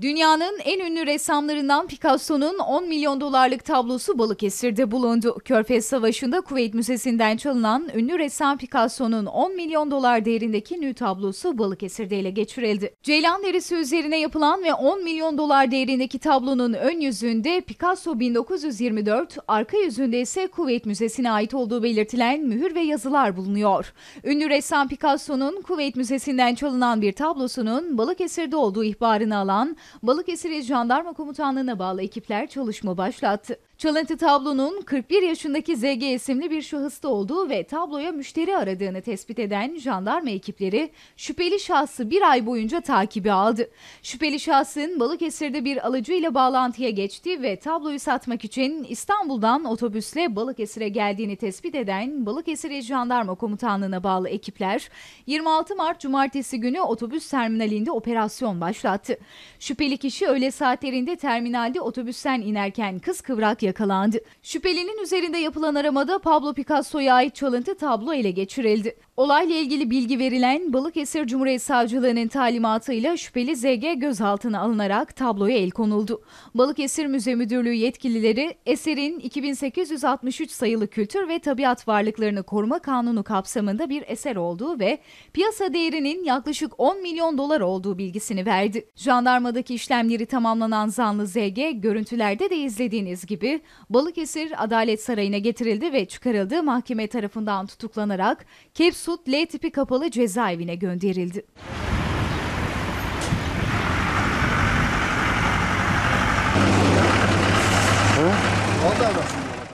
Dünyanın en ünlü ressamlarından Picasso'nun 10 milyon dolarlık tablosu Balıkesir'de bulundu. Körfez Savaşı'nda Kuveyt Müzesi'nden çalınan ünlü ressam Picasso'nun 10 milyon dolar değerindeki nü tablosu Balıkesir'de ele geçirildi. Ceylan derisi üzerine yapılan ve 10 milyon dolar değerindeki tablonun ön yüzünde Picasso 1924, arka yüzünde ise Kuveyt Müzesi'ne ait olduğu belirtilen mühür ve yazılar bulunuyor. Ünlü ressam Picasso'nun Kuveyt Müzesi'nden çalınan bir tablosunun Balıkesir'de olduğu ihbarını alan Balıkesir Jandarma Komutanlığı'na bağlı ekipler çalışma başlattı. Çalıntı tablonun 41 yaşındaki ZG isimli bir şahısta olduğu ve tabloya müşteri aradığını tespit eden jandarma ekipleri şüpheli şahsı bir ay boyunca takibi aldı. Şüpheli şahsın Balıkesir'de bir alıcıyla bağlantıya geçti ve tabloyu satmak için İstanbul'dan otobüsle Balıkesir'e geldiğini tespit eden Balıkesir Jandarma Komutanlığı'na bağlı ekipler 26 Mart Cumartesi günü otobüs terminalinde operasyon başlattı. Şüpheli Şüpheli kişi öğle saatlerinde terminalde otobüsten inerken kız kıvrak yakalandı. Şüphelinin üzerinde yapılan aramada Pablo Picasso'ya ait çalıntı tablo ele geçirildi. Olayla ilgili bilgi verilen Balıkesir Cumhuriyet Savcılığı'nın talimatıyla şüpheli ZG gözaltına alınarak tabloya el konuldu. Balıkesir Müze Müdürlüğü yetkilileri eserin 2863 sayılı Kültür ve Tabiat Varlıklarını Koruma Kanunu kapsamında bir eser olduğu ve piyasa değerinin yaklaşık 10 milyon dolar olduğu bilgisini verdi. Jandarmadaki hakkındaki işlemleri tamamlanan zanlı ZG, görüntülerde de izlediğiniz gibi Balıkesir Adalet Sarayı'na getirildi ve çıkarıldığı mahkeme tarafından tutuklanarak Kepsut L tipi kapalı cezaevine gönderildi. Oldu abi.